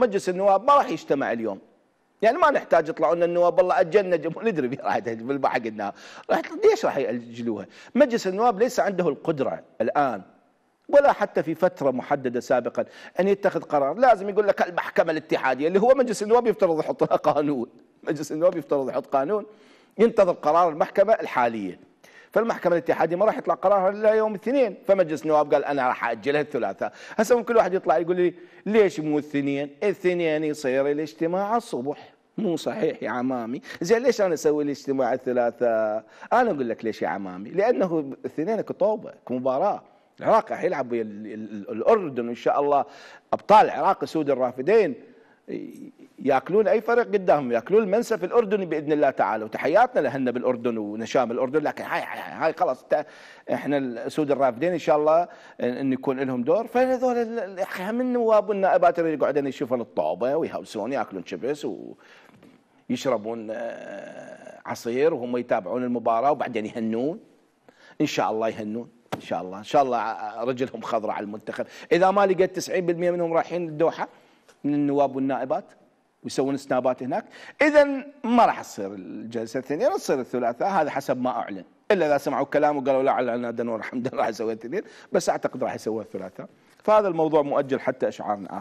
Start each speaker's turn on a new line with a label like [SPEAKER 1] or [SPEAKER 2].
[SPEAKER 1] مجلس النواب ما راح يجتمع اليوم يعني ما نحتاج يطلعوا لنا النواب والله اجلنا ندري راح بالما حقنا راح ليش راح ياجلوها؟ مجلس النواب ليس عنده القدره الان ولا حتى في فترة محددة سابقا أن يتخذ قرار لازم يقول لك المحكمة الاتحادية اللي هو مجلس النواب يفترض يحط لها قانون مجلس النواب يفترض يحط قانون ينتظر قرار المحكمة الحالية فالمحكمه الاتحاديه ما راح يطلع قرارها الا يوم الاثنين فمجلس النواب قال انا راح اجلها الثلاثاء هسه ممكن واحد يطلع يقول لي ليش مو الاثنين الاثنين يصير الاجتماع الصبح مو صحيح يا عمامي زين ليش انا اسوي الاجتماع الثلاثاء انا اقول لك ليش يا عمامي لانه الاثنين كطوبه كمباراه العراق راح يلعب ويا الاردن وان شاء الله ابطال العراق سود الرافدين ياكلون اي فريق قدامهم ياكلون المنسف الاردني باذن الله تعالى وتحياتنا لهن بالاردن ونشام الاردن لكن هاي هاي خلاص احنا السود الرافدين ان شاء الله ان يكون لهم دور فهذول هم النواب والنائبات اللي يقعدون يشوفون الطوبه ويهوسون ياكلون شبس ويشربون آه، عصير وهم يتابعون المباراه وبعدين يهنون ان شاء الله يهنون ان شاء الله ان شاء الله آه، آه، رجلهم خضراء على المنتخب اذا ما لقيت 90% منهم رايحين الدوحه من النواب والنائبات ويسوون سنابات هناك اذا ما راح تصير الجلسه الثانيه راح تصير الثلاثاء هذا حسب ما اعلن الا اذا سمعوا كلام وقالوا لا على دنور حمد راح يسوي الاثنين بس اعتقد راح يسوي الثلاثاء فهذا الموضوع مؤجل حتى اشعار اخر